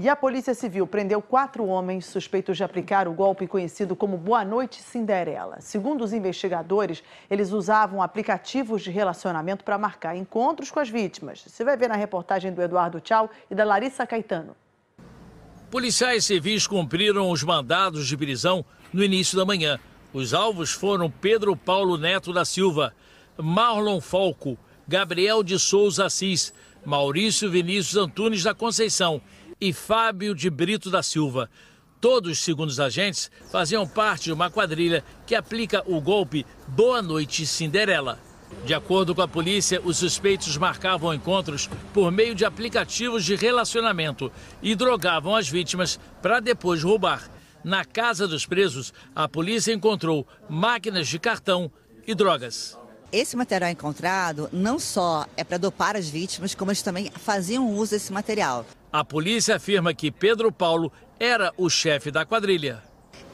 E a Polícia Civil prendeu quatro homens suspeitos de aplicar o golpe conhecido como Boa Noite Cinderela. Segundo os investigadores, eles usavam aplicativos de relacionamento para marcar encontros com as vítimas. Você vai ver na reportagem do Eduardo Tchau e da Larissa Caetano. Policiais civis cumpriram os mandados de prisão no início da manhã. Os alvos foram Pedro Paulo Neto da Silva, Marlon Falco, Gabriel de Souza Assis, Maurício Vinícius Antunes da Conceição e Fábio de Brito da Silva. Todos, segundo os agentes, faziam parte de uma quadrilha que aplica o golpe Boa Noite Cinderela. De acordo com a polícia, os suspeitos marcavam encontros por meio de aplicativos de relacionamento e drogavam as vítimas para depois roubar. Na casa dos presos, a polícia encontrou máquinas de cartão e drogas. Esse material encontrado não só é para dopar as vítimas, como eles também faziam uso desse material. A polícia afirma que Pedro Paulo era o chefe da quadrilha.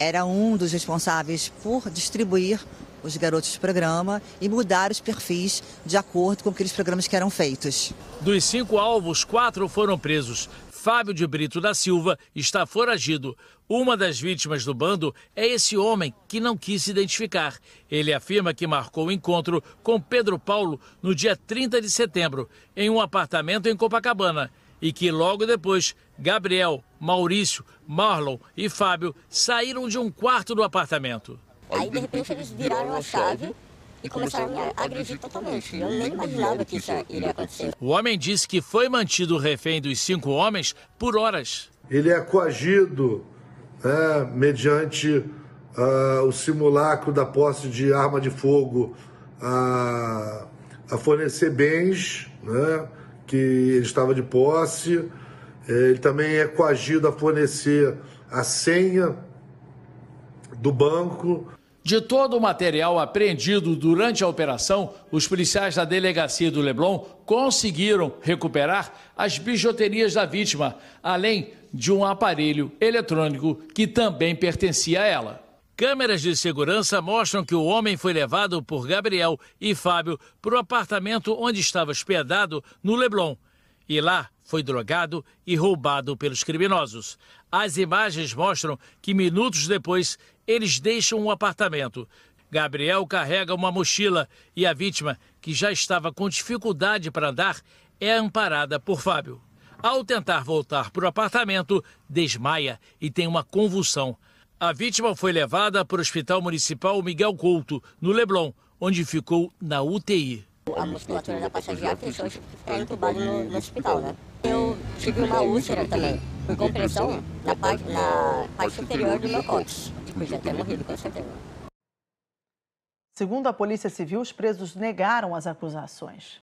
Era um dos responsáveis por distribuir os garotos de programa e mudar os perfis de acordo com aqueles programas que eram feitos. Dos cinco alvos, quatro foram presos. Fábio de Brito da Silva está foragido. Uma das vítimas do bando é esse homem que não quis se identificar. Ele afirma que marcou o encontro com Pedro Paulo no dia 30 de setembro, em um apartamento em Copacabana e que logo depois Gabriel, Maurício, Marlon e Fábio saíram de um quarto do apartamento. Aí de repente eles viraram a chave e começaram a agredir totalmente. Eu nem imaginava que isso iria acontecer. O homem disse que foi mantido refém dos cinco homens por horas. Ele é coagido né, mediante uh, o simulacro da posse de arma de fogo a, a fornecer bens, né? que ele estava de posse. É, ele também é coagido a fornecer a senha do banco. De todo o material apreendido durante a operação, os policiais da delegacia do Leblon conseguiram recuperar as bijuterias da vítima, além de um aparelho eletrônico que também pertencia a ela. Câmeras de segurança mostram que o homem foi levado por Gabriel e Fábio para o apartamento onde estava hospedado no Leblon. E lá foi drogado e roubado pelos criminosos. As imagens mostram que minutos depois eles deixam o apartamento. Gabriel carrega uma mochila e a vítima, que já estava com dificuldade para andar, é amparada por Fábio. Ao tentar voltar para o apartamento, desmaia e tem uma convulsão. A vítima foi levada para o Hospital Municipal Miguel Couto, no Leblon, onde ficou na UTI. A musculatura da faixa de ar fechou ficar entubado no, no, hospital, né? Eu tive uma úlcera também, com compressão na parte, na parte superior do meu cóccix. Podia ter morrido, com certeza. Segundo a Polícia Civil, os presos negaram as acusações.